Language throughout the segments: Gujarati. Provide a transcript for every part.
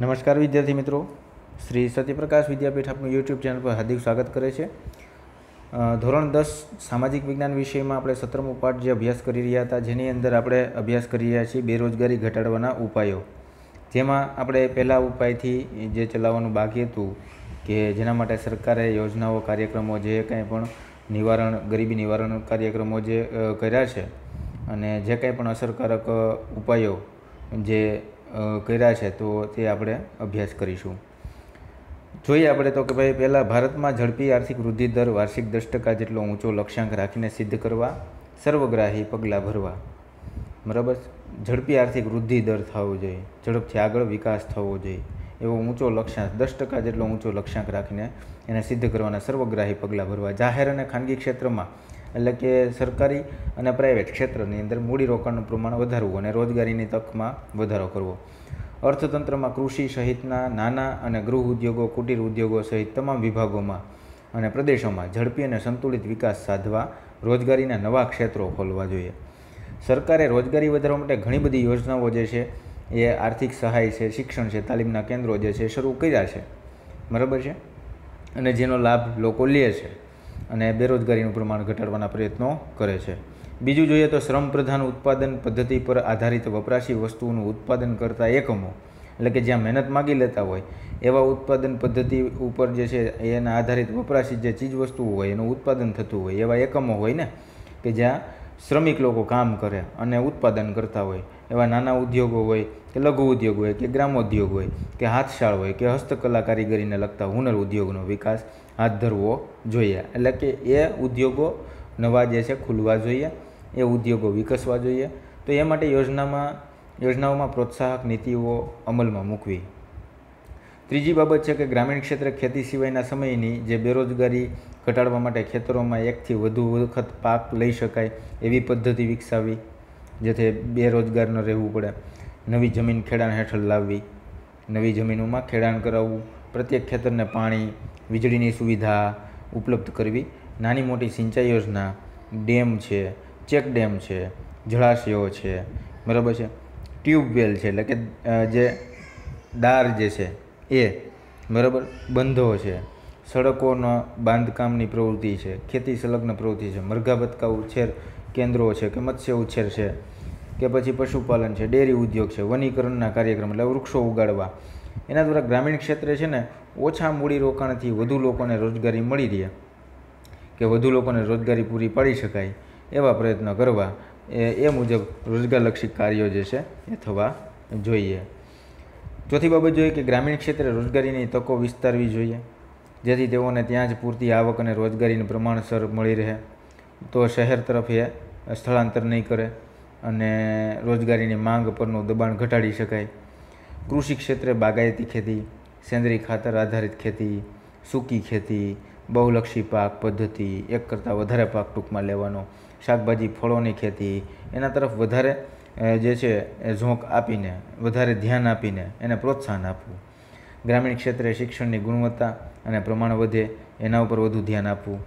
નમસ્કાર વિદ્યાર્થી મિત્રો શ્રી સત્યપ્રકાશ વિદ્યાપીઠ આપનું યુટ્યુબ ચેનલ પર હાર્દિક સ્વાગત કરે છે ધોરણ દસ સામાજિક વિજ્ઞાન વિષયમાં આપણે સત્રમો પાઠ જે અભ્યાસ કરી રહ્યા હતા જેની અંદર આપણે અભ્યાસ કરી રહ્યા છીએ બેરોજગારી ઘટાડવાના ઉપાયો જેમાં આપણે પહેલા ઉપાયથી જે ચલાવવાનું બાકી હતું કે જેના માટે સરકારે યોજનાઓ કાર્યક્રમો જે કંઈ પણ નિવારણ ગરીબી નિવારણ કાર્યક્રમો જે કર્યા છે અને જે કંઈ પણ અસરકારક ઉપાયો જે કર્યા છે તો તે આપણે અભ્યાસ કરીશું જોઈએ આપણે તો કે ભાઈ પહેલાં ભારતમાં ઝડપી આર્થિક વૃદ્ધિ દર વાર્ષિક દસ ટકા જેટલો ઊંચો લક્ષ્યાંક રાખીને સિદ્ધ કરવા સર્વગ્રાહી પગલાં ભરવા બરાબર ઝડપી આર્થિક વૃદ્ધિ દર થવો જોઈએ ઝડપથી આગળ વિકાસ થવો જોઈએ એવો ઊંચો લક્ષ્યાંક દસ ટકા જેટલો ઊંચો લક્ષ્યાંક રાખીને એને સિદ્ધ કરવાના સર્વગ્રાહી પગલાં ભરવા જાહેર અને ખાનગી ક્ષેત્રમાં એટલે કે સરકારી અને પ્રાઇવેટ ક્ષેત્રની અંદર મૂડીરોકાણનું પ્રમાણ વધારવું અને રોજગારીની તકમાં વધારો કરવો અર્થતંત્રમાં કૃષિ સહિતના નાના અને ગૃહ ઉદ્યોગો કુટીર ઉદ્યોગો સહિત તમામ વિભાગોમાં અને પ્રદેશોમાં ઝડપી અને સંતુલિત વિકાસ સાધવા રોજગારીના નવા ક્ષેત્રો ખોલવા જોઈએ સરકારે રોજગારી વધારવા માટે ઘણી બધી યોજનાઓ જે છે એ આર્થિક સહાય છે શિક્ષણ છે તાલીમના કેન્દ્રો જે છે શરૂ કર્યા છે બરાબર છે અને જેનો લાભ લોકો લે છે અને બેરોજગારીનું પ્રમાણ ઘટાડવાના પ્રયત્નો કરે છે બીજું જોઈએ તો શ્રમ પ્રધાન ઉત્પાદન પદ્ધતિ પર આધારિત વપરાશી વસ્તુઓનું ઉત્પાદન કરતા એકમો એટલે કે જ્યાં મહેનત માગી લેતા હોય એવા ઉત્પાદન પદ્ધતિ ઉપર જે છે એના આધારિત વપરાશી જે ચીજવસ્તુઓ હોય એનું ઉત્પાદન થતું હોય એવા એકમો હોય ને કે જ્યાં શ્રમિક લોકો કામ કરે અને ઉત્પાદન કરતા હોય એવા નાના ઉદ્યોગો હોય કે લઘુ ઉદ્યોગ હોય કે ગ્રામોદ્યોગ હોય કે હાથશાળ હોય કે હસ્તકલા કારીગરીને લગતા હુનર ઉદ્યોગનો વિકાસ હાથ ધરવો જોઈએ એટલે કે એ ઉદ્યોગો નવા જે છે ખુલવા જોઈએ એ ઉદ્યોગો વિકસવા જોઈએ તો એ માટે યોજનામાં યોજનાઓમાં પ્રોત્સાહક નીતિઓ અમલમાં મૂકવી ત્રીજી બાબત છે કે ગ્રામીણ ક્ષેત્રે ખેતી સિવાયના સમયની જે બેરોજગારી ઘટાડવા માટે ખેતરોમાં એકથી વધુ વખત પાક લઈ શકાય એવી પદ્ધતિ વિકસાવી જેથી બેરોજગાર ન રહેવું પડે નવી જમીન ખેડાણ હેઠળ લાવવી નવી જમીનોમાં ખેડાણ કરાવવું પ્રત્યેક ખેતરને પાણી વીજળીની સુવિધા ઉપલબ્ધ કરવી નાની મોટી સિંચાઈ યોજના ડેમ છે ચેક ડેમ છે જળાશયો છે બરાબર છે ટ્યુબવેલ છે એટલે કે જે દાર જે છે એ બરાબર બંધો છે સડકોના બાંધકામની પ્રવૃત્તિ છે ખેતી સંલગ્ન પ્રવૃત્તિ છે મરઘા મરઘાબતકા ઉછેર કેન્દ્રો છે કે મત્સ્ય ઉછેર છે કે પછી પશુપાલન છે ડેરી ઉદ્યોગ છે વનીકરણના કાર્યક્રમ એટલે વૃક્ષો ઉગાડવા એના દ્વારા ગ્રામીણ ક્ષેત્રે છે ને ઓછા મૂડી રોકાણથી વધુ લોકોને રોજગારી મળી રહે કે વધુ લોકોને રોજગારી પૂરી પાડી શકાય એવા પ્રયત્ન કરવા એ એ મુજબ રોજગારલક્ષી કાર્યો જે છે એ થવા જોઈએ ચોથી બાબત જોઈએ કે ગ્રામીણ ક્ષેત્રે રોજગારીની તકો વિસ્તારવી જોઈએ જેથી તેઓને ત્યાં જ પૂરતી આવક અને રોજગારીનું પ્રમાણસર મળી રહે તો શહેર તરફ એ સ્થળાંતર નહીં કરે અને રોજગારીની માંગ પરનું દબાણ ઘટાડી શકાય કૃષિ ક્ષેત્રે બાગાયતી ખેતી સેન્દ્રીય ખાતર આધારિત ખેતી સૂકી ખેતી બહુલક્ષી પાક પદ્ધતિ એક કરતાં વધારે પાક ટૂંકમાં લેવાનો શાકભાજી ફળોની ખેતી એના તરફ વધારે જે છે એ ઝોંક આપીને વધારે ધ્યાન આપીને એને પ્રોત્સાહન આપવું ગ્રામીણ ક્ષેત્રે શિક્ષણની ગુણવત્તા અને પ્રમાણ વધે એના ઉપર વધુ ધ્યાન આપવું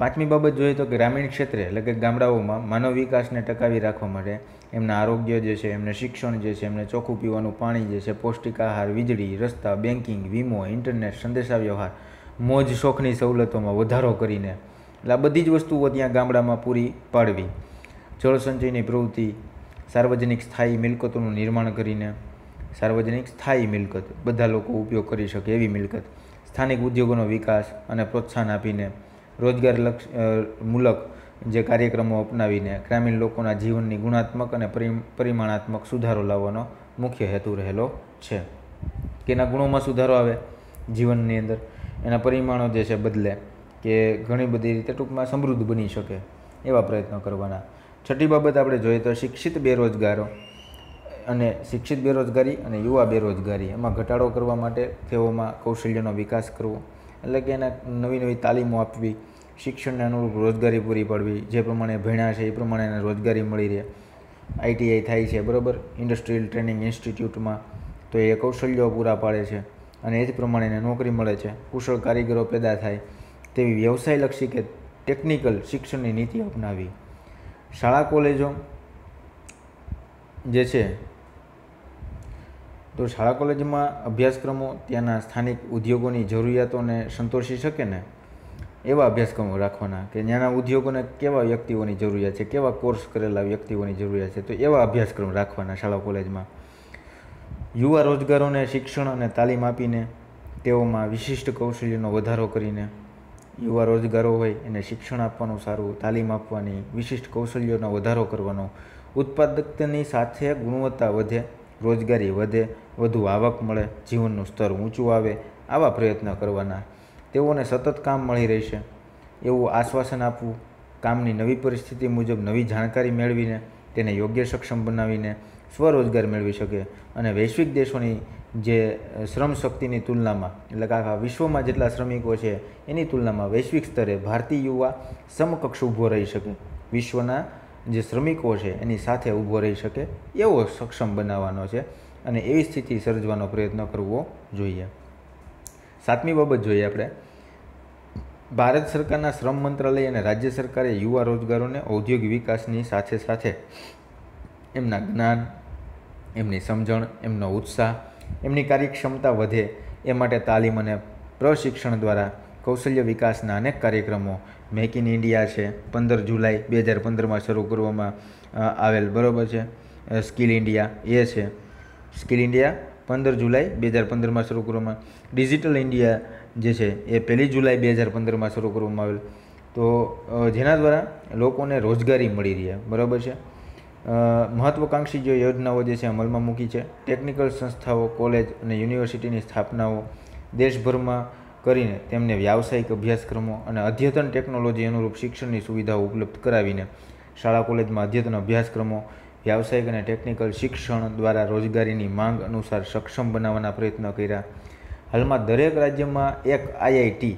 પાંચમી બાબત જોઈએ તો ગ્રામીણ ક્ષેત્રે એટલે કે ગામડાઓમાં માનવ વિકાસને ટકાવી રાખવા માટે એમના આરોગ્ય જે છે એમને શિક્ષણ જે છે એમને ચોખ્ખું પીવાનું પાણી જે છે પૌષ્ટિક આહાર વીજળી રસ્તા બેન્કિંગ વીમો ઇન્ટરનેટ સંદેશાવ્યવહાર મોજ શોખની સવલતોમાં વધારો કરીને એટલે આ બધી જ વસ્તુઓ ત્યાં ગામડામાં પૂરી પાડવી જળસંચયની પ્રવૃત્તિ સાર્વજનિક સ્થાયી મિલકતોનું નિર્માણ કરીને સાર્વજનિક સ્થાયી મિલકત બધા લોકો ઉપયોગ કરી શકે એવી મિલકત સ્થાનિક ઉદ્યોગોનો વિકાસ અને પ્રોત્સાહન આપીને રોજગાર લક્ષ મૂલક જે કાર્યક્રમો અપનાવીને ગ્રામીણ લોકોના જીવનની ગુણાત્મક અને પરિમાણાત્મક સુધારો લાવવાનો મુખ્ય હેતુ રહેલો છે કે ગુણોમાં સુધારો આવે જીવનની અંદર એના પરિમાણો જે છે બદલે કે ઘણી બધી રીતે ટૂંકમાં સમૃદ્ધ બની શકે એવા પ્રયત્નો કરવાના છઠ્ઠી બાબત આપણે જોઈએ તો શિક્ષિત બેરોજગારો અને શિક્ષિત બેરોજગારી અને યુવા બેરોજગારી એમાં ઘટાડો કરવા માટે તેઓમાં કૌશલ્યનો વિકાસ કરવો એટલે કે એને નવી નવી તાલીમો આપવી શિક્ષણને અનુરૂપ રોજગારી પૂરી પાડવી જે પ્રમાણે ભણ્યા છે એ પ્રમાણે એને રોજગારી મળી રહે આઈટીઆઈ થાય છે બરાબર ઇન્ડસ્ટ્રીયલ ટ્રેનિંગ ઇન્સ્ટિટ્યૂટમાં તો એ કૌશલ્યો પૂરા પાડે છે અને એ જ પ્રમાણે એને નોકરી મળે છે કુશળ કારીગરો પેદા થાય તેવી વ્યવસાયલક્ષી કે ટેકનિકલ શિક્ષણની નીતિ અપનાવી શાળા કોલેજો જે છે તો શાળા કોલેજમાં અભ્યાસક્રમો ત્યાંના સ્થાનિક ઉદ્યોગોની જરૂરિયાતોને સંતોષી શકે ને એવા અભ્યાસક્રમો રાખવાના કે નાના ઉદ્યોગોને કેવા વ્યક્તિઓની જરૂરિયાત છે કેવા કોર્સ કરેલા વ્યક્તિઓની જરૂરિયાત છે તો એવા અભ્યાસક્રમ રાખવાના શાળા કોલેજમાં યુવા રોજગારોને શિક્ષણ અને તાલીમ આપીને તેઓમાં વિશિષ્ટ કૌશલ્યનો વધારો કરીને યુવા રોજગારો હોય એને શિક્ષણ આપવાનું સારું તાલીમ આપવાની વિશિષ્ટ કૌશલ્યોનો વધારો કરવાનો ઉત્પાદકતાની સાથે ગુણવત્તા વધે રોજગારી વધે વધુ આવક મળે જીવનનું સ્તર ઊંચું આવે આવા પ્રયત્ન કરવાના તેઓને સતત કામ મળી રહેશે એવું આશ્વાસન આપવું કામની નવી પરિસ્થિતિ મુજબ નવી જાણકારી મેળવીને તેને યોગ્ય સક્ષમ બનાવીને સ્વરોજગાર મેળવી શકે અને વૈશ્વિક દેશોની જે શ્રમ શક્તિની તુલનામાં એટલે કે આખા વિશ્વમાં જેટલા શ્રમિકો છે એની તુલનામાં વૈશ્વિક સ્તરે ભારતીય યુવા સમકક્ષ ઊભો રહી શકે વિશ્વના જે શ્રમિકો છે એની સાથે ઊભો રહી શકે એવો સક્ષમ બનાવવાનો છે અને એવી સ્થિતિ સર્જવાનો પ્રયત્ન કરવો જોઈએ સાતમી બાબત જોઈએ આપણે ભારત સરકારના શ્રમ મંત્રાલય અને રાજ્ય સરકારે યુવા રોજગારોને ઔદ્યોગિક વિકાસની સાથે સાથે એમના જ્ઞાન એમની સમજણ એમનો ઉત્સાહ એમની કાર્યક્ષમતા વધે એ માટે તાલીમ અને પ્રશિક્ષણ દ્વારા કૌશલ્ય વિકાસના અનેક કાર્યક્રમો મેક ઇન ઇન્ડિયા છે પંદર જુલાઈ બે હજાર પંદરમાં શરૂ કરવામાં આવેલ બરાબર છે સ્કિલ ઇન્ડિયા એ છે સ્કિલ ઇન્ડિયા પંદર જુલાઈ બે હજાર પંદરમાં શરૂ કરવામાં ડિજિટલ ઇન્ડિયા જે છે એ પહેલી જુલાઈ બે હજાર પંદરમાં શરૂ કરવામાં આવેલ તો જેના દ્વારા લોકોને રોજગારી મળી રહ્યા બરાબર છે મહત્વકાંક્ષી જે યોજનાઓ જે છે અમલમાં મૂકી છે ટેકનિકલ સંસ્થાઓ કોલેજ અને યુનિવર્સિટીની સ્થાપનાઓ દેશભરમાં કરીને તેમને વ્યાવસાયિક અભ્યાસક્રમો અને અદ્યતન ટેકનોલોજી અનુરૂપ શિક્ષણની સુવિધાઓ ઉપલબ્ધ કરાવીને શાળા કોલેજમાં અદ્યતન અભ્યાસક્રમો વ્યાવસાયિક અને ટેકનિકલ શિક્ષણ દ્વારા રોજગારીની માંગ અનુસાર સક્ષમ બનાવવાના પ્રયત્ન કર્યા હાલમાં દરેક રાજ્યમાં એક આઈઆઈટી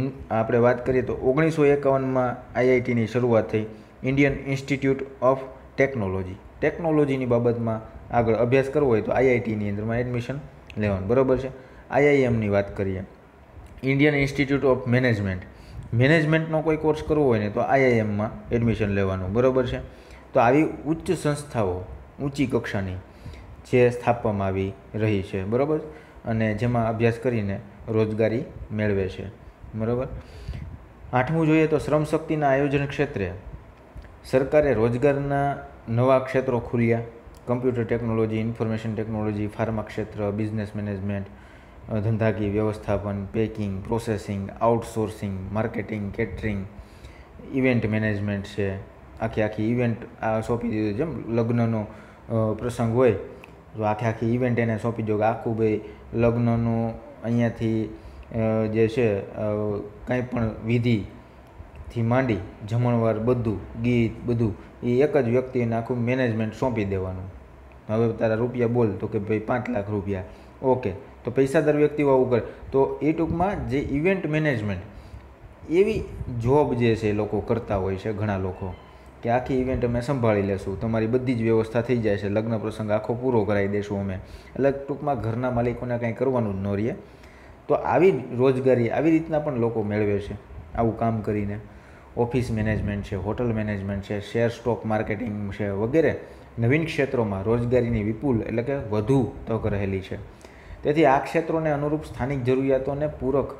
ઇન આપણે વાત કરીએ તો ઓગણીસો એકાવનમાં આઈઆઈટીની શરૂઆત થઈ ઇન્ડિયન ઇન્સ્ટિટ્યૂટ ઓફ ટેકનોલોજી ટેકનોલોજીની બાબતમાં આગળ અભ્યાસ કરવો હોય તો આઈઆઈટીની અંદરમાં એડમિશન લેવાનું બરાબર છે આઈઆઈએમની વાત કરીએ ઇન્ડિયન ઇન્સ્ટિટ્યૂટ ઓફ મેનેજમેન્ટ મેનેજમેન્ટનો કોઈ કોર્સ કરવો હોય ને તો આઈઆઈએમમાં એડમિશન લેવાનું બરાબર છે તો આવી ઉચ્ચ સંસ્થાઓ ઊંચી કક્ષાની જે સ્થાપવામાં આવી રહી છે બરાબર અને જેમાં અભ્યાસ કરીને રોજગારી મેળવે છે બરાબર આઠમું જોઈએ તો શ્રમ શક્તિના આયોજન ક્ષેત્રે સરકારે રોજગારના નવા ક્ષેત્રો ખુલ્યા computer technology information technology pharma ક્ષેત્ર બિઝનેસ મેનેજમેન્ટ ધંધાકીય વ્યવસ્થાપન packing processing outsourcing marketing catering event management છે આખી આખી ઇવેન્ટ આ સોંપી દીધું જેમ લગ્નનો પ્રસંગ હોય તો આખી આખી ઇવેન્ટ એને સોંપી દો કે આખું ભાઈ લગ્નનું અહીંયાથી જે છે કંઈ પણ વિધિથી માંડી જમણવાર બધું ગીત બધું એ એક જ વ્યક્તિને આખું મેનેજમેન્ટ સોંપી દેવાનું હવે તારા રૂપિયા બોલ તો કે ભાઈ પાંચ લાખ રૂપિયા ઓકે તો પૈસાદાર દર વ્યક્તિ આવું કરે તો એ ટૂંકમાં જે ઇવેન્ટ મેનેજમેન્ટ એવી જોબ જે છે એ લોકો કરતા હોય છે ઘણા લોકો કે આખી ઇવેન્ટ અમે સંભાળી લેશું તમારી બધી જ વ્યવસ્થા થઈ જાય છે લગ્ન પ્રસંગ આખો પૂરો કરાવી દઈશું અમે એટલે ટૂંકમાં ઘરના માલિકોને કંઈ કરવાનું જ ન રહીએ તો આવી રોજગારી આવી રીતના પણ લોકો મેળવે છે આવું કામ કરીને ઓફિસ મેનેજમેન્ટ છે હોટલ મેનેજમેન્ટ છે શેર સ્ટોક માર્કેટિંગ છે વગેરે નવીન ક્ષેત્રોમાં રોજગારીની વિપુલ એટલે કે વધુ તક રહેલી છે તેથી આ ક્ષેત્રોને અનુરૂપ સ્થાનિક જરૂરિયાતોને પૂરક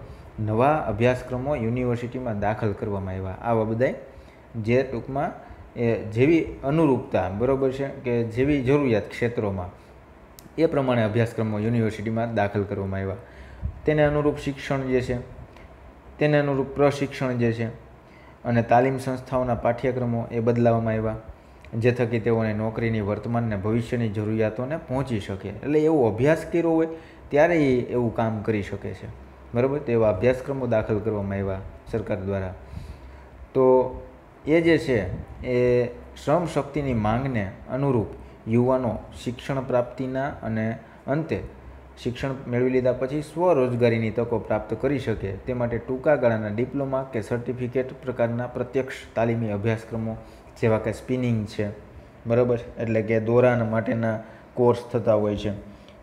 નવા અભ્યાસક્રમો યુનિવર્સિટીમાં દાખલ કરવામાં આવ્યા આવા બધાય જે ટૂંકમાં એ જેવી અનુરૂપતા બરાબર છે કે જેવી જરૂરિયાત ક્ષેત્રોમાં એ પ્રમાણે અભ્યાસક્રમો યુનિવર્સિટીમાં દાખલ કરવામાં આવ્યા તેને અનુરૂપ શિક્ષણ જે છે તેને અનુરૂપ પ્રશિક્ષણ જે છે અને તાલીમ સંસ્થાઓના પાઠ્યક્રમો એ બદલાવવામાં આવ્યા જે થકી તેઓને નોકરીની વર્તમાન અને ભવિષ્યની જરૂરિયાતોને પહોંચી શકે એટલે એવો અભ્યાસ કર્યો હોય ત્યારે એ એવું કામ કરી શકે છે બરાબર તેવા અભ્યાસક્રમો દાખલ કરવામાં આવ્યા સરકાર દ્વારા તો એ જે છે એ શ્રમ શક્તિની માંગને અનુરૂપ યુવાનો શિક્ષણ પ્રાપ્તિના અને અંતે શિક્ષણ મેળવી લીધા પછી સ્વરોજગારીની તકો પ્રાપ્ત કરી શકે તે માટે ટૂંકા ગાળાના ડિપ્લોમા કે સર્ટિફિકેટ પ્રકારના પ્રત્યક્ષ તાલીમી અભ્યાસક્રમો જેવા કે સ્પિનિંગ છે બરાબર એટલે કે દોરાન માટેના કોર્સ થતા હોય છે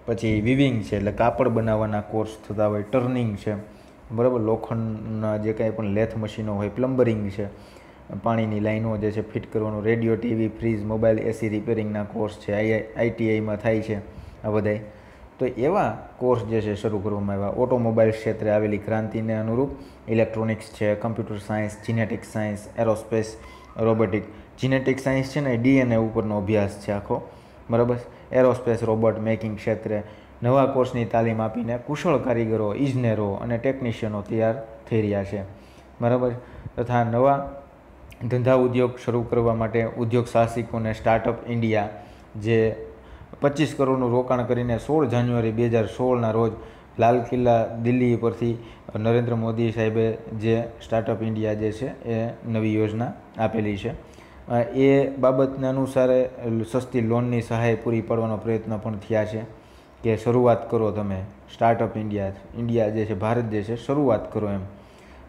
પછી વિવિંગ છે એટલે કાપડ બનાવવાના કોર્સ થતા હોય ટર્નિંગ છે બરાબર લોખંડના જે કાંઈ પણ લેથ મશીનો હોય પ્લમ્બરિંગ છે પાણીની લાઈનો જે છે ફિટ કરવાનો radio TV fridge mobile AC રિપેરિંગના કોર્સ છે આઈ આઈટીઆઈમાં થાય છે આ બધાય તો એવા કોર્સ જે છે શરૂ કરવામાં આવ્યા ઓટોમોબાઈલ ક્ષેત્રે આવેલી ક્રાંતિને અનુરૂપ ઇલેક્ટ્રોનિક્સ છે computer science genetic science aerospace robotic genetic science છે ને ડીએનએ ઉપરનો અભ્યાસ છે આખો બરાબર એરોસ્પેસ રોબોટ મેકિંગ ક્ષેત્રે નવા કોર્સની તાલીમ આપીને કુશળ કારીગરો ઇજનેરો અને ટેકનિશિયનો તૈયાર થઈ રહ્યા છે બરાબર તથા નવા ધંધા ઉદ્યોગ શરૂ કરવા માટે ઉદ્યોગ સાહસિકોને સ્ટાર્ટઅપ ઇન્ડિયા જે પચીસ કરોડનું રોકાણ કરીને સોળ જાન્યુઆરી બે હજાર સોળના રોજ લાલ કિલ્લા દિલ્હી પરથી નરેન્દ્ર મોદી સાહેબે જે સ્ટાર્ટઅપ ઇન્ડિયા જે છે એ નવી યોજના આપેલી છે એ બાબતને અનુસારે સસ્તી લોનની સહાય પૂરી પાડવાનો પ્રયત્ન પણ થયા છે કે શરૂઆત કરો તમે સ્ટાર્ટઅપ ઇન્ડિયા ઇન્ડિયા જે છે ભારત જે છે શરૂઆત કરો એમ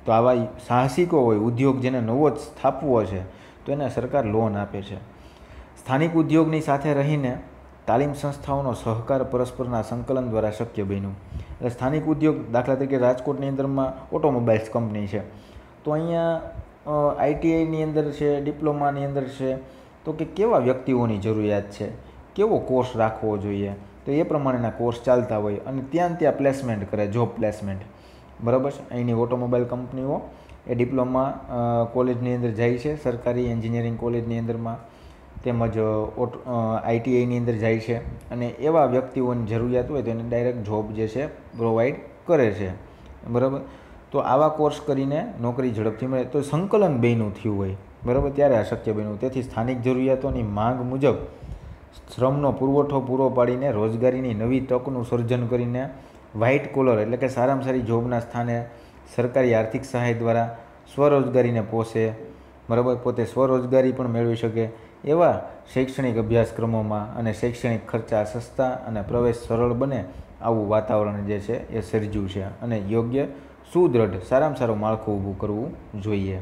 તો આવા સાહસિકો હોય ઉદ્યોગ જેને નવો જ સ્થાપવો છે તો એને સરકાર લોન આપે છે સ્થાનિક ઉદ્યોગની સાથે રહીને તાલીમ સંસ્થાઓનો સહકાર પરસ્પરના સંકલન દ્વારા શક્ય બન્યું એટલે સ્થાનિક ઉદ્યોગ દાખલા તરીકે રાજકોટની અંદરમાં ઓટોમોબાઈલ્સ કંપની છે તો અહીંયા આઈટીઆઈની અંદર છે ડિપ્લોમાની અંદર છે તો કે કેવા વ્યક્તિઓની જરૂરિયાત છે કેવો કોર્સ રાખવો જોઈએ તો એ પ્રમાણેના કોર્સ ચાલતા હોય અને ત્યાં ત્યાં પ્લેસમેન્ટ કરે જોબ પ્લેસમેન્ટ બરાબર છે અહીંની ઓટોમોબાઈલ કંપનીઓ એ ડિપ્લોમા કોલેજની અંદર જાય છે સરકારી એન્જિનિયરિંગ કોલેજની અંદરમાં તેમજ ઓટ આઈટીઆઈની અંદર જાય છે અને એવા વ્યક્તિઓની જરૂરિયાત હોય તો એને ડાયરેક્ટ જોબ જે છે પ્રોવાઈડ કરે છે બરાબર તો આવા કોર્સ કરીને નોકરી ઝડપથી મળે તો સંકલન બેનું થયું હોય બરાબર ત્યારે અશક્ય બન્યું તેથી સ્થાનિક જરૂરિયાતોની માંગ મુજબ શ્રમનો પુરવઠો પૂરો પાડીને રોજગારીની નવી તકનું સર્જન કરીને વ્હાઇટ કોલર એટલે કે સારામાં સારી જોબના સ્થાને સરકારી આર્થિક સહાય દ્વારા સ્વરોજગારીને પોષે બરાબર પોતે સ્વરોજગારી પણ મેળવી શકે એવા શૈક્ષણિક અભ્યાસક્રમોમાં અને શૈક્ષણિક ખર્ચા સસ્તા અને પ્રવેશ સરળ બને આવું વાતાવરણ જે છે એ સર્જ્યું છે અને યોગ્ય સુદ્રઢ સારામાં સારું માળખું ઊભું કરવું જોઈએ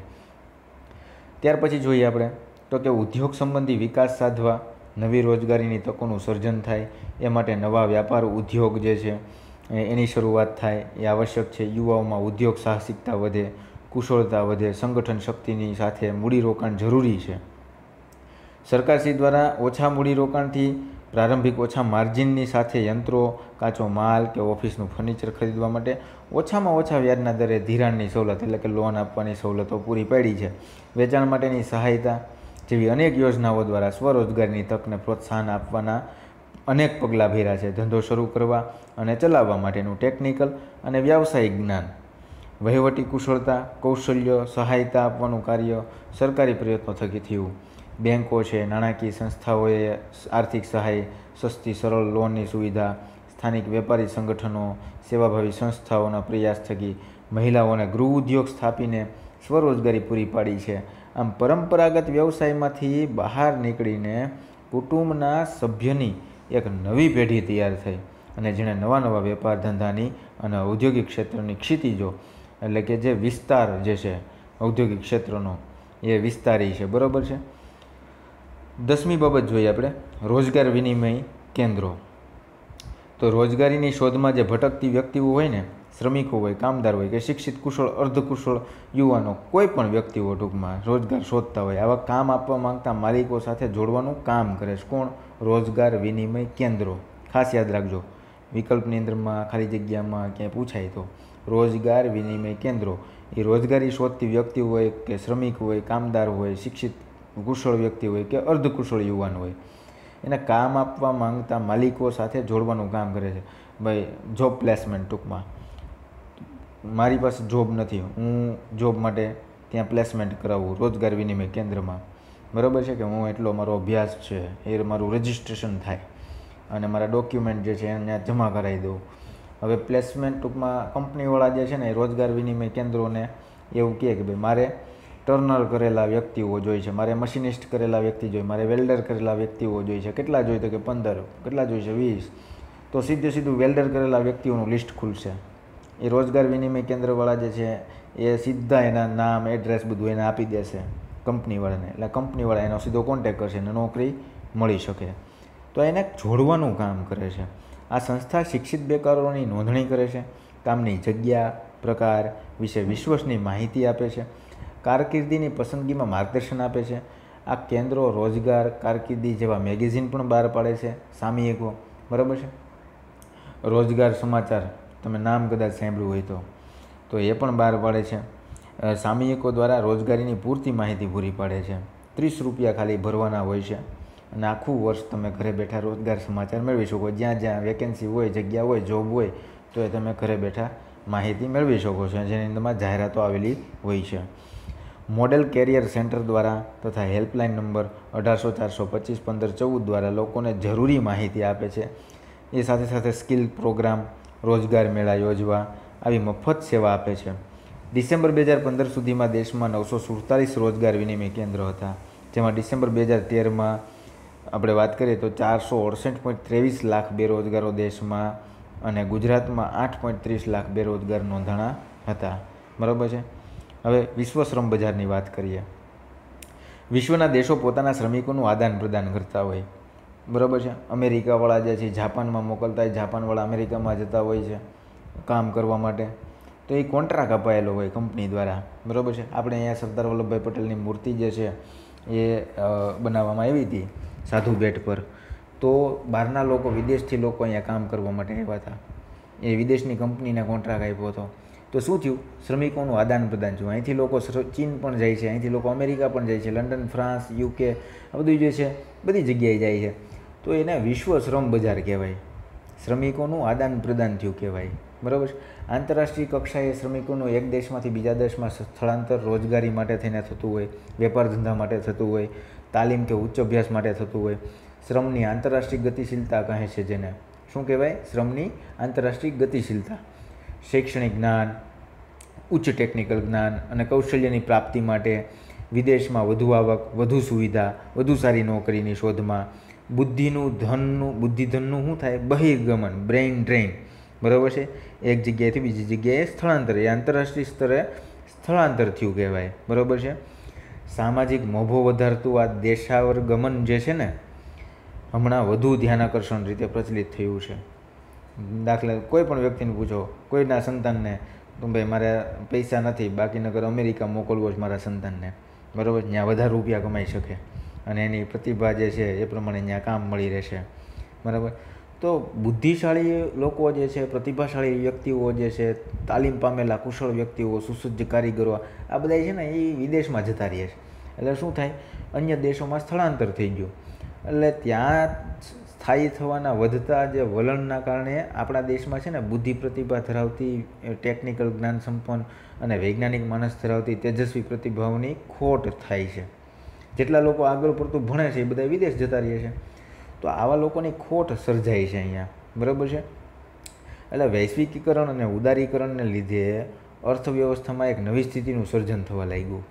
ત્યાર પછી જોઈએ આપણે તો કે ઉદ્યોગ સંબંધી વિકાસ સાધવા નવી રોજગારીની તકોનું સર્જન થાય એ માટે નવા વ્યાપાર ઉદ્યોગ જે છે એની શરૂઆત થાય એ આવશ્યક છે યુવાઓમાં ઉદ્યોગ સાહસિકતા વધે કુશળતા વધે સંગઠન શક્તિની સાથે મૂડીરોકાણ જરૂરી છે સરકારશ્રી દ્વારા ઓછા મૂડીરોકાણથી પ્રારંભિક ઓછા માર્જિનની સાથે યંત્રો કાચો માલ કે ઓફિસનું ફર્નિચર ખરીદવા માટે ઓછામાં ઓછા વ્યાજના દરે ધિરાણની સવલત એટલે કે લોન આપવાની સવલતો પૂરી પાડી છે વેચાણ માટેની સહાયતા જેવી અનેક યોજનાઓ દ્વારા સ્વરોજગારની તકને પ્રોત્સાહન આપવાના અનેક પગલાં ભેરા છે ધંધો શરૂ કરવા અને ચલાવવા માટેનું ટેકનિકલ અને વ્યાવસાયિક જ્ઞાન વહીવટી કુશળતા કૌશલ્ય સહાયતા આપવાનું કાર્ય સરકારી પ્રયત્નો થકી થયું બેંકો છે નાણાકીય સંસ્થાઓએ આર્થિક સહાય સસ્તી સરળ લોનની સુવિધા સ્થાનિક વેપારી સંગઠનો સેવાભાવી સંસ્થાઓના પ્રયાસ થકી મહિલાઓને ગૃહ ઉદ્યોગ સ્થાપીને સ્વરોજગારી પૂરી પાડી છે આમ પરંપરાગત વ્યવસાયમાંથી બહાર નીકળીને કુટુંબના સભ્યની એક નવી પેઢી તૈયાર થઈ અને જેણે નવા નવા વેપાર ધંધાની અને ઔદ્યોગિક ક્ષેત્રની ક્ષિતિજો એટલે કે જે વિસ્તાર જે છે ઔદ્યોગિક ક્ષેત્રનો એ વિસ્તારી છે બરાબર છે દસમી બાબત જોઈએ આપણે રોજગાર વિનિમય કેન્દ્રો તો રોજગારીની શોધમાં જે ભટકતી વ્યક્તિઓ હોય ને શ્રમિકો હોય કામદાર હોય કે શિક્ષિત કુશળ અર્ધકુશળ યુવાનો કોઈ પણ વ્યક્તિઓ ટૂંકમાં રોજગાર શોધતા હોય આવા કામ આપવા માંગતા માલિકો સાથે જોડવાનું કામ કરે છે કોણ રોજગાર વિનિમય કેન્દ્રો ખાસ યાદ રાખજો વિકલ્પની અંદરમાં ખાલી જગ્યામાં ક્યાંય પૂછાય તો રોજગાર વિનિમય કેન્દ્રો એ રોજગારી શોધતી વ્યક્તિ હોય કે શ્રમિક હોય કામદાર હોય શિક્ષિત કુશળ વ્યક્તિ હોય કે અર્ધકુશળ યુવાન હોય એને કામ આપવા માંગતા માલિકો સાથે જોડવાનું કામ કરે છે ભાઈ જોબ પ્લેસમેન્ટ ટૂંકમાં મારી પાસે જોબ નથી હું જોબ માટે ત્યાં પ્લેસમેન્ટ કરાવું રોજગાર વિનિમય કેન્દ્રમાં બરાબર છે કે હું એટલો મારો અભ્યાસ છે એ મારું રજિસ્ટ્રેશન થાય અને મારા ડોક્યુમેન્ટ જે છે એને જમા કરાવી દઉં હવે પ્લેસમેન્ટ ટૂંકમાં કંપનીવાળા જે છે ને એ રોજગાર વિનિમય કેન્દ્રોને એવું કહે કે ભાઈ મારે ટર્નર કરેલા વ્યક્તિઓ જોઈએ છે મારે મશિનિસ્ટ કરેલા વ્યક્તિ જોઈએ મારે વેલ્ડર કરેલા વ્યક્તિઓ જોઈએ છે કેટલા જોઈએ તો કે પંદર કેટલા જોઈએ છે વીસ તો સીધે સીધું વેલ્ડર કરેલા વ્યક્તિઓનું લિસ્ટ ખુલશે એ રોજગાર વિનિમય કેન્દ્રવાળા જે છે એ સીધા એના નામ એડ્રેસ બધું એને આપી દેશે કંપનીવાળાને એટલે કંપનીવાળા એનો સીધો કોન્ટેક કરશે અને નોકરી મળી શકે તો એને જોડવાનું કામ કરે છે આ સંસ્થા શિક્ષિત બેકારોની નોંધણી કરે છે કામની જગ્યા પ્રકાર વિશે વિશ્વસની માહિતી આપે છે કારકિર્દીની પસંદગીમાં માર્ગદર્શન આપે છે આ કેન્દ્રો રોજગાર કારકિર્દી જેવા મેગેઝિન પણ બહાર પાડે છે સામયિકો બરાબર છે રોજગાર સમાચાર તમે નામ કદાચ સાંભળ્યું હોય તો તો એ પણ બહાર પાડે છે સામયિકો દ્વારા રોજગારીની પૂરતી માહિતી પૂરી પાડે છે ત્રીસ રૂપિયા ખાલી ભરવાના હોય છે અને આખું વર્ષ તમે ઘરે બેઠા રોજગાર સમાચાર મેળવી શકો જ્યાં જ્યાં વેકેન્સી હોય જગ્યા હોય જોબ હોય તો એ તમે ઘરે બેઠા માહિતી મેળવી શકો છો જેની અંદરમાં જાહેરાતો આવેલી હોય છે મોડેલ કેરિયર સેન્ટર દ્વારા તથા હેલ્પલાઇન નંબર અઢારસો ચારસો પચીસ પંદર ચૌદ દ્વારા લોકોને જરૂરી માહિતી આપે છે એ સાથે સાથે સ્કિલ પ્રોગ્રામ રોજગાર મેળા યોજવા આવી મફત સેવા આપે છે ડિસેમ્બર બે હજાર પંદર સુધીમાં દેશમાં નવસો સુડતાલીસ રોજગાર વિનિમય કેન્દ્ર હતા જેમાં ડિસેમ્બર બે હજાર તેરમાં આપણે વાત કરીએ તો ચારસો અડસઠ પોઈન્ટ ત્રેવીસ લાખ બેરોજગારો દેશમાં અને ગુજરાતમાં આઠ પોઈન્ટ ત્રીસ લાખ બેરોજગાર નોંધાણા હતા બરાબર છે હવે વિશ્વ શ્રમ બજારની વાત કરીએ વિશ્વના દેશો પોતાના શ્રમિકોનું આદાન પ્રદાન કરતા હોય બરાબર છે અમેરિકાવાળા જે છે જાપાનમાં મોકલતા હોય જાપાનવાળા અમેરિકામાં જતા હોય છે કામ કરવા માટે તો એ કોન્ટ્રાક્ટ અપાયેલો હોય કંપની દ્વારા બરાબર છે આપણે અહીંયા સરદાર વલ્લભભાઈ પટેલની મૂર્તિ જે છે એ બનાવવામાં આવી હતી સાધુ બેટ પર તો બહારના લોકો વિદેશથી લોકો અહીંયા કામ કરવા માટે આવ્યા હતા એ વિદેશની કંપનીને કોન્ટ્રાક્ટ આપ્યો હતો તો શું થયું શ્રમિકોનું આદાન પ્રદાન થયું અહીંથી લોકો ચીન પણ જાય છે અહીંથી લોકો અમેરિકા પણ જાય છે લંડન ફ્રાન્સ યુકે આ બધું જે છે બધી જગ્યાએ જાય છે તો એને વિશ્વ શ્રમ બજાર કહેવાય શ્રમિકોનું આદાન પ્રદાન થયું કહેવાય બરાબર આંતરરાષ્ટ્રીય કક્ષાએ શ્રમિકોનું એક દેશમાંથી બીજા દેશમાં સ્થળાંતર રોજગારી માટે થઈને થતું હોય વેપાર ધંધા માટે થતું હોય તાલીમ કે ઉચ્ચ અભ્યાસ માટે થતું હોય શ્રમની આંતરરાષ્ટ્રીય ગતિશીલતા કહે છે જેને શું કહેવાય શ્રમની આંતરરાષ્ટ્રીય ગતિશીલતા શૈક્ષણિક જ્ઞાન ઉચ્ચ ટેકનિકલ જ્ઞાન અને કૌશલ્યની પ્રાપ્તિ માટે વિદેશમાં વધુ આવક વધુ સુવિધા વધુ સારી નોકરીની શોધમાં બુદ્ધિનું ધનનું બુદ્ધિધનનું શું થાય બહિર્ગમન બ્રેઇન ડ્રેઇન બરાબર છે એક જગ્યાએથી બીજી જગ્યાએ સ્થળાંતર એ આંતરરાષ્ટ્રીય સ્તરે સ્થળાંતર થયું કહેવાય બરાબર છે સામાજિક મોભો વધારતું આ દેશાવર ગમન જે છે ને હમણાં વધુ ધ્યાન આકર્ષણ રીતે પ્રચલિત થયું છે દાખલા કોઈ પણ વ્યક્તિને પૂછો કોઈના સંતાનને તો ભાઈ મારે પૈસા નથી બાકી નગર અમેરિકા મોકલવો જ મારા સંતાનને બરાબર ત્યાં વધારે રૂપિયા કમાઈ શકે અને એની પ્રતિભા જે છે એ પ્રમાણે ત્યાં કામ મળી રહેશે બરાબર તો બુદ્ધિશાળી લોકો જે છે પ્રતિભાશાળી વ્યક્તિઓ જે છે તાલીમ પામેલા કુશળ વ્યક્તિઓ સુસજ્જ કારીગરો આ બધા છે ને એ વિદેશમાં જતા રહે છે એટલે શું થાય અન્ય દેશોમાં સ્થળાંતર થઈ ગયું એટલે ત્યાં સ્થાયી થવાના વધતા જે વલણના કારણે આપણા દેશમાં છે ને બુદ્ધિ પ્રતિભા ધરાવતી ટેકનિકલ જ્ઞાન સંપન્ન અને વૈજ્ઞાનિક માણસ ધરાવતી તેજસ્વી પ્રતિભાવની ખોટ થાય છે જેટલા લોકો આગળ પડતું ભણે છે એ બધા વિદેશ જતા રહે છે તો આવા લોકોની ખોટ સર્જાય છે અહીંયા બરાબર છે એટલે વૈશ્વિકીકરણ અને ઉદારીકરણને લીધે અર્થવ્યવસ્થામાં એક નવી સ્થિતિનું સર્જન થવા લાગ્યું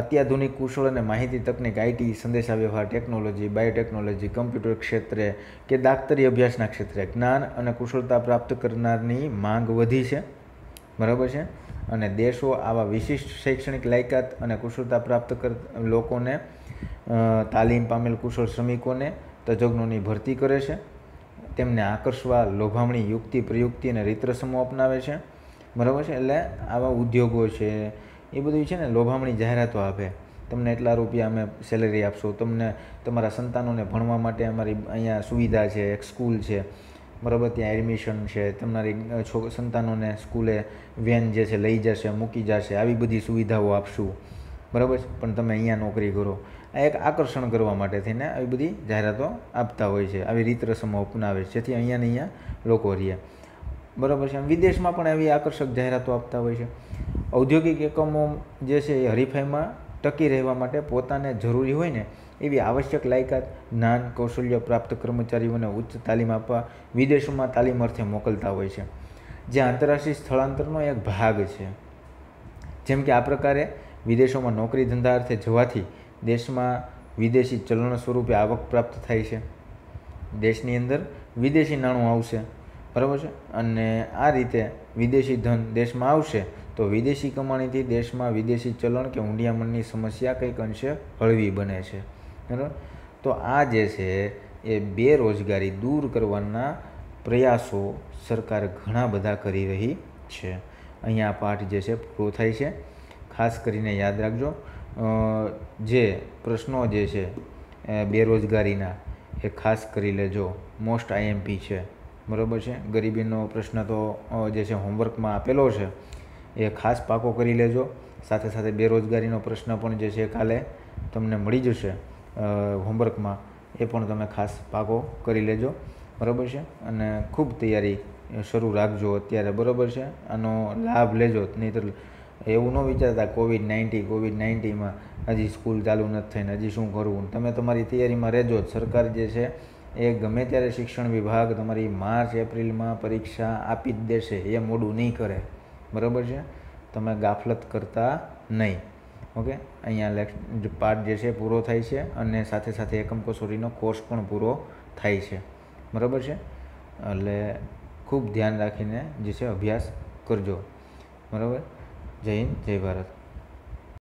અત્યાધુનિક કુશળ અને માહિતી તકનીક આઈટી સંદેશાવ્યવહાર ટેકનોલોજી બાયોટેકનોલોજી કમ્પ્યુટર ક્ષેત્રે કે દાખતરી અભ્યાસના ક્ષેત્રે જ્ઞાન અને કુશળતા પ્રાપ્ત કરનારની માંગ વધી છે બરાબર છે અને દેશો આવા વિશિષ્ટ શૈક્ષણિક લાયકાત અને કુશળતા પ્રાપ્ત કર લોકોને તાલીમ પામેલ કુશળ શ્રમિકોને તજજ્ઞોની ભરતી કરે છે તેમને આકર્ષવા લોભામણી યુક્તિ પ્રયુક્તિ અને રીતરસમો અપનાવે છે બરાબર છે એટલે આવા ઉદ્યોગો છે એ બધું છે ને લોભામણી જાહેરાતો આપે તમને એટલા રૂપિયા અમે સેલેરી આપશું તમને તમારા સંતાનોને ભણવા માટે અમારી અહીંયા સુવિધા છે એક સ્કૂલ છે બરાબર ત્યાં એડમિશન છે તમારી છોક સંતાનોને સ્કૂલે વેન જે છે લઈ જશે મૂકી જશે આવી બધી સુવિધાઓ આપશું બરાબર છે પણ તમે અહીંયા નોકરી કરો આ એક આકર્ષણ કરવા માટે થઈને આવી બધી જાહેરાતો આપતા હોય છે આવી રીત રસમો અપનાવે છે જેથી અહીંયા ને અહીંયા લોકો રહે બરાબર છે વિદેશમાં પણ આવી આકર્ષક જાહેરાતો આપતા હોય છે ઔદ્યોગિક એકમો જે છે એ હરીફાઈમાં ટકી રહેવા માટે પોતાને જરૂરી હોય ને એવી આવશ્યક લાયકાત જ્ઞાન કૌશલ્ય પ્રાપ્ત કર્મચારીઓને ઉચ્ચ તાલીમ આપવા વિદેશોમાં તાલીમ અર્થે મોકલતા હોય છે જે આંતરરાષ્ટ્રીય સ્થળાંતરનો એક ભાગ છે જેમ કે આ પ્રકારે વિદેશોમાં નોકરી ધંધા અર્થે જવાથી દેશમાં વિદેશી ચલણ સ્વરૂપે આવક પ્રાપ્ત થાય છે દેશની અંદર વિદેશી નાણું આવશે બરાબર છે અને આ રીતે વિદેશી ધન દેશમાં આવશે તો વિદેશી કમાણીથી દેશમાં વિદેશી ચલણ કે ઊંડિયામણની સમસ્યા કંઈક અંશે હળવી બને છે બરાબર તો આ જે છે એ બેરોજગારી દૂર કરવાના પ્રયાસો સરકાર ઘણા બધા કરી રહી છે અહીંયા આ પાઠ જે છે પૂરો થાય છે ખાસ કરીને યાદ રાખજો જે પ્રશ્નો જે છે બેરોજગારીના એ ખાસ કરી લેજો મોસ્ટ આઈએમપી છે બરાબર છે ગરીબીનો પ્રશ્ન તો જે છે હોમવર્કમાં આપેલો છે એ ખાસ પાકો કરી લેજો સાથે સાથે બેરોજગારીનો પ્રશ્ન પણ જે છે કાલે તમને મળી જશે હોમવર્કમાં એ પણ તમે ખાસ પાકો કરી લેજો બરાબર છે અને ખૂબ તૈયારી શરૂ રાખજો અત્યારે બરાબર છે આનો લાભ લેજો નહીંતર એવું ન વિચારતા કોવિડ નાઇન્ટી કોવિડ નાઇન્ટીમાં હજી સ્કૂલ ચાલુ નથી થઈને હજી શું કરવું તમે તમારી તૈયારીમાં રહેજો સરકાર જે છે એ ગમે ત્યારે શિક્ષણ વિભાગ તમારી માર્ચ એપ્રિલમાં પરીક્ષા આપી જ દેશે એ મોડું નહીં કરે બરાબર છે તમે ગાફલત કરતા નહીં ઓકે અહીંયા લેક્ચ પાઠ જે છે પૂરો થાય છે અને સાથે સાથે એકમ કસોટીનો કોર્સ પણ પૂરો થાય છે બરાબર છે એટલે ખૂબ ધ્યાન રાખીને જે છે અભ્યાસ કરજો બરાબર જય હિન્દ જય ભારત